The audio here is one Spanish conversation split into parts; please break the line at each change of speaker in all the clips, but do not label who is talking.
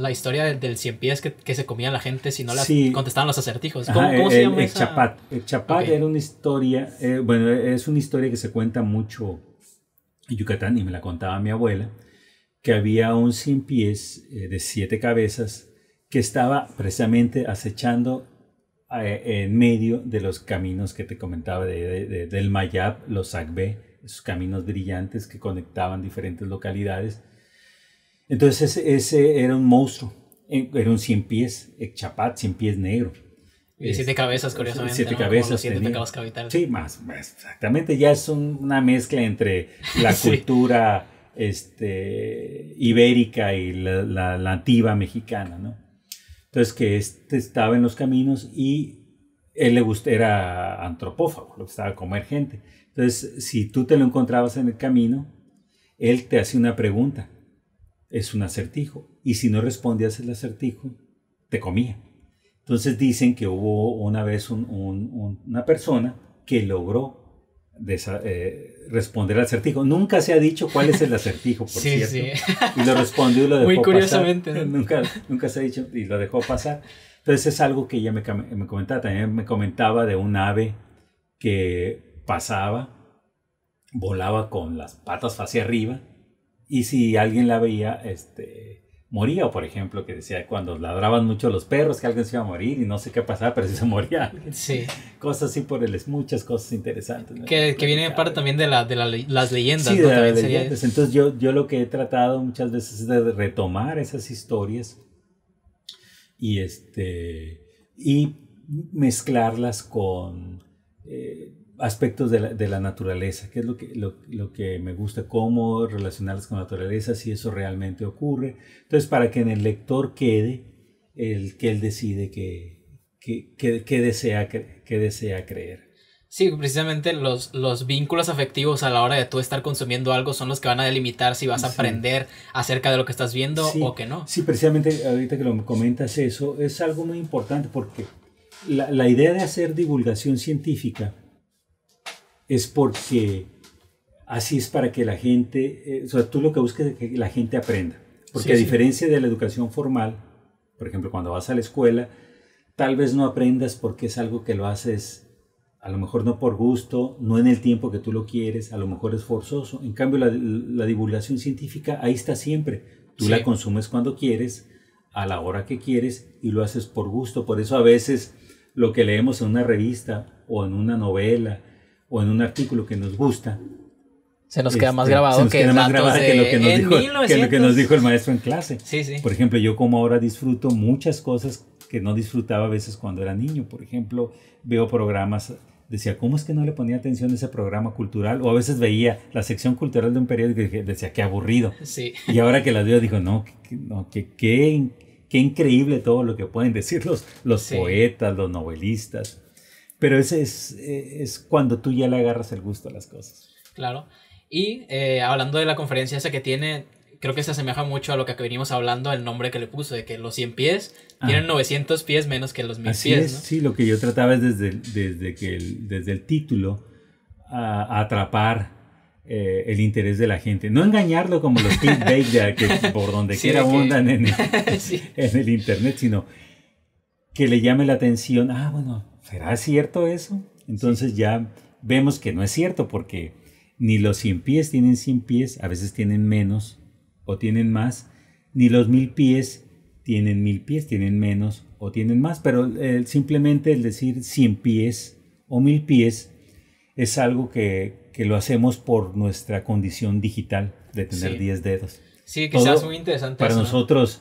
la historia del, del cien pies que, se comía la gente si no la contestaban los acertijos. ¿Cómo, ¿cómo se llama el, Chapat.
El Chapat era una historia, eh, bueno, es una historia que se cuenta mucho en Yucatán y me la contaba mi abuela, que había un cien pies eh, de siete cabezas que estaba precisamente acechando eh, en medio de los caminos que te comentaba del Mayab, los Agbe, esos caminos brillantes que conectaban diferentes localidades entonces ese era un monstruo, eh, era un cien pies, eh, chapat, cien pies negro. Y siete este, cabezas, curiosamente. Siete ¿no? cabezas. Siete cabezas, Sí, más, Exactamente, ya es una mezcla entre la cultura este, ibérica y la, la, nativa mexicana, ¿no? Entonces, que este estaba en los caminos y él le gustó era antropófago, le gustaba comer gente. Entonces, si tú te lo encontrabas en el camino, él te hacía una pregunta es un acertijo. Y si no respondías el acertijo, te comía. Entonces dicen que hubo una vez un, una persona que logró eh, responder al acertijo. Nunca se ha dicho cuál es el acertijo, por cierto. Sí. Y lo respondió y lo dejó Muy curiosamente. nunca, nunca se ha dicho y lo dejó pasar. Entonces es algo que ella me, me comentaba. También me comentaba de un ave que pasaba, volaba con las patas hacia arriba y si alguien la veía, este, moría, por ejemplo, que decía cuando ladraban mucho los perros que alguien se iba a morir y no sé qué pasaba, pero se moría Sí. Cosas así por el muchas cosas interesantes.
Que, que viene parte también de, la, de las leyendas. Sí, de las leyendas.
Entonces yo, yo lo que he tratado muchas veces es de retomar esas historias y, este, y mezclarlas con... Eh, aspectos de la, de la, naturaleza, qué es lo que, lo, lo que me gusta, cómo relacionarlas con la naturaleza, si eso realmente ocurre. Entonces, para que en el lector quede el que él decide que, que, que, desea, que desea creer.
Sí, precisamente los, los, vínculos afectivos a la hora de tú estar consumiendo algo son los que van a delimitar si vas a aprender acerca de lo que estás viendo o que no.
Sí, precisamente ahorita que lo comentas eso, es algo muy importante porque la, la idea de hacer divulgación científica es porque así es para que la gente, eh, o sea, tú lo que buscas es que la gente aprenda. Porque a diferencia de la educación formal, por ejemplo, cuando vas a la escuela, tal vez no aprendas porque es algo que lo haces a lo mejor no por gusto, no en el tiempo que tú lo quieres, a lo mejor es forzoso. En cambio, la, divulgación científica ahí está siempre. Tú la consumes cuando quieres, a la hora que quieres y lo haces por gusto. Por eso a veces lo que leemos en una revista o en una novela o en un artículo que nos gusta. Se nos queda más este, grabado, que, queda más de, lo que, nos dijo, que, lo que nos dijo el maestro en clase. Sí, sí. Por ejemplo, yo como ahora disfruto muchas cosas que no disfrutaba a veces cuando era niño. Por ejemplo, veo programas decía, ¿cómo es que no le ponía atención a ese programa cultural? O a veces veía la sección cultural de un periódico y decía, qué aburrido. Sí. Y ahora que las veo, dijo, no, no, qué, qué increíble todo lo que pueden decir los, los poetas, los novelistas. Pero ese es, eh, es cuando tú ya le agarras el gusto a las cosas.
Claro. Y eh, hablando de la conferencia esa que tiene, creo que se asemeja mucho a lo que venimos hablando, el nombre que le puso, de que los 100 pies ah. tienen 900 pies menos que los 1000 pies.
Sí, lo que yo trataba es desde, desde, que el, desde el título a, atrapar eh, el interés de la gente. No engañarlo como los clickbait de, que por donde quiera abundan en, en el internet, sino que le llame la atención. Ah, bueno, ¿será cierto eso? Entonces ya vemos que no es cierto porque ni los 100 pies tienen 100 pies, a veces tienen menos o tienen más, ni los mil pies tienen mil pies, tienen menos o tienen más, pero eh, simplemente el decir 100 pies o mil pies es algo que, lo hacemos por nuestra condición digital de tener 10 dedos. Sí, quizás es muy interesante. Para nosotros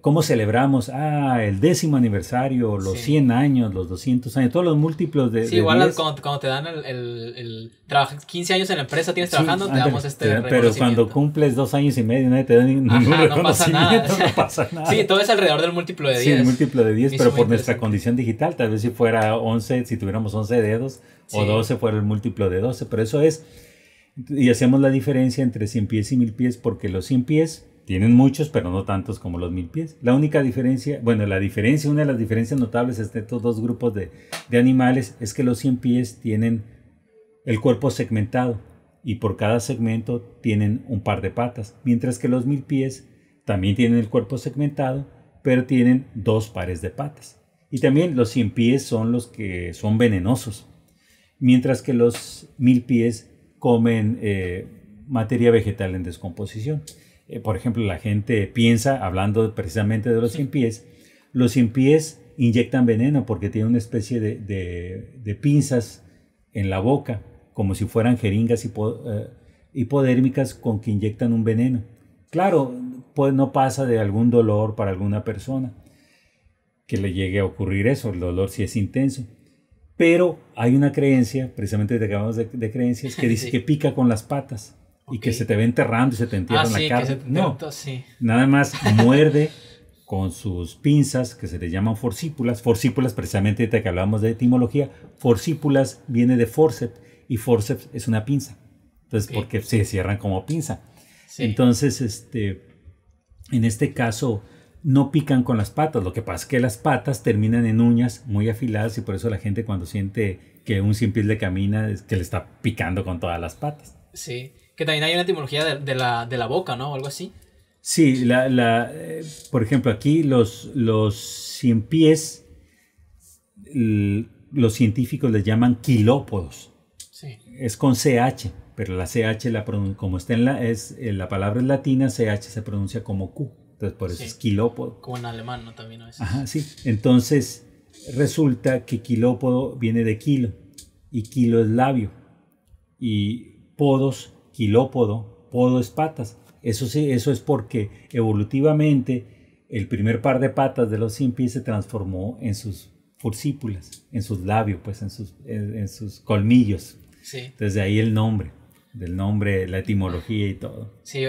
cómo celebramos ah, el décimo aniversario, los 100 años, los 200 años, todos los múltiplos de... Sí, igual
Cuando, te dan el, trabajo, 15 años en la empresa, tienes trabajando, te damos este... pero cuando
cumples dos años y medio, nadie te da ningún no pasa nada. sí, todo es alrededor
del múltiplo de 10. Sí, el múltiplo de 10, pero por nuestra
condición digital, tal vez si fuera 11, si tuviéramos 11 dedos, o 12 fuera el múltiplo de 12, pero eso es... Y hacemos la diferencia entre 100 pies y 1000 pies, porque los 100 pies tienen muchos, pero no tantos como los mil pies. La única diferencia, bueno, la diferencia, una de las diferencias notables entre estos dos grupos de, animales es que los cien pies tienen el cuerpo segmentado y por cada segmento tienen un par de patas, mientras que los mil pies también tienen el cuerpo segmentado, pero tienen dos pares de patas. Y también los cien pies son los que son venenosos, mientras que los mil pies comen eh, materia vegetal en descomposición. Eh, por ejemplo, la gente piensa, hablando precisamente de los sin los sin inyectan veneno porque tienen una especie de, pinzas en la boca, como si fueran jeringas eh, hipodérmicas con que inyectan un veneno. Claro, pues no pasa de algún dolor para alguna persona que le llegue a ocurrir eso, el dolor sí es intenso. Pero hay una creencia, precisamente acabamos de, de creencias, que dice que pica con las patas. Y que se te ve enterrando y se te entierra ah, en la cara. Que no, sí. nada más muerde con sus pinzas que se le llaman forcípulas. Forcípulas, precisamente ahorita que hablábamos de etimología, forcípulas viene de forceps y forceps es una pinza. Entonces, porque se cierran como pinza. Entonces, este, en este caso, no pican con las patas. Lo que pasa es que las patas terminan en uñas muy afiladas y por eso la gente cuando siente que un cien le camina es que le está picando con todas las patas.
Sí. Que también hay una etimología de, la, boca, ¿no? O algo así.
Sí, la, eh, por ejemplo, aquí los, los cien pies, los científicos les llaman quilópodos. Sí. Es con CH, pero la CH, la como está en la, es, eh, la palabra es latina, CH se pronuncia como Q. Entonces, por eso es quilópodo. Como en alemán, ¿no? También a Ajá, sí. Entonces, resulta que quilópodo viene de kilo y kilo es labio y podos quilópodo, podo es patas. Eso, sí, eso es porque evolutivamente el primer par de patas de los simpies se transformó en sus forcípulas, en sus labios, pues en sus, sus colmillos. Sí. Desde ahí el nombre del nombre, la etimología y todo.
Sí,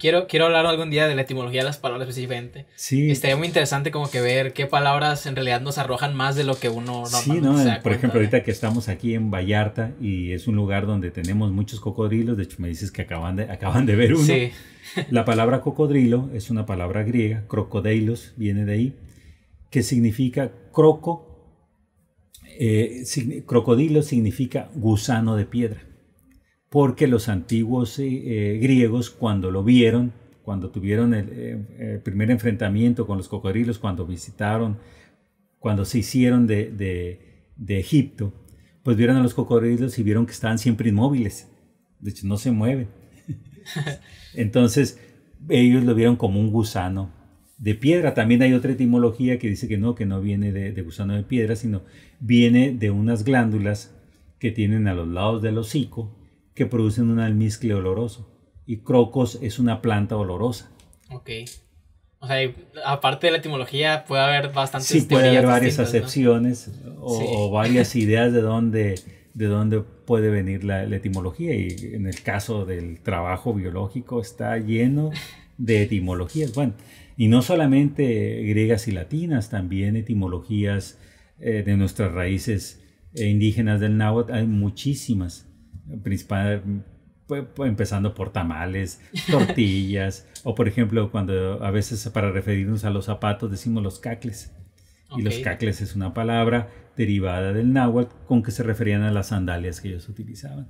quiero, quiero hablar algún día de la etimología de las palabras específicamente.
Sí. Estaría
muy interesante como que ver qué palabras en realidad nos arrojan más de lo que uno Sí, ¿no? Por ejemplo,
ahorita que estamos aquí en Vallarta y es un lugar donde tenemos muchos cocodrilos, de hecho me dices que acaban de, acaban de ver uno. Sí. la palabra cocodrilo es una palabra griega, Crocodilos viene de ahí, que significa croco. Eh, crocodilo significa gusano de piedra porque los antiguos eh, eh, griegos cuando lo vieron, cuando tuvieron el, eh, primer enfrentamiento con los cocodrilos, cuando visitaron, cuando se hicieron de, Egipto, pues vieron a los cocodrilos y vieron que estaban siempre inmóviles, de hecho no se mueven. Entonces ellos lo vieron como un gusano de piedra. También hay otra etimología que dice que no, que no viene de, de, gusano de piedra, sino viene de unas glándulas que tienen a los lados del hocico que producen un almizcle oloroso. Y crocos es una planta olorosa.
Ok. O sea, aparte de la etimología, puede haber bastantes Sí, puede haber varias
acepciones o, varias ideas de dónde, de dónde puede venir la, etimología. Y en el caso del trabajo biológico está lleno de etimologías. Bueno, y no solamente griegas y latinas, también etimologías eh, de nuestras raíces eh, indígenas del náhuatl, hay muchísimas principal, pues, pues, empezando por tamales, tortillas, o por ejemplo, cuando a veces para referirnos a los zapatos decimos los cacles. Y los cacles es una palabra derivada del náhuatl con que se referían a las sandalias que ellos utilizaban.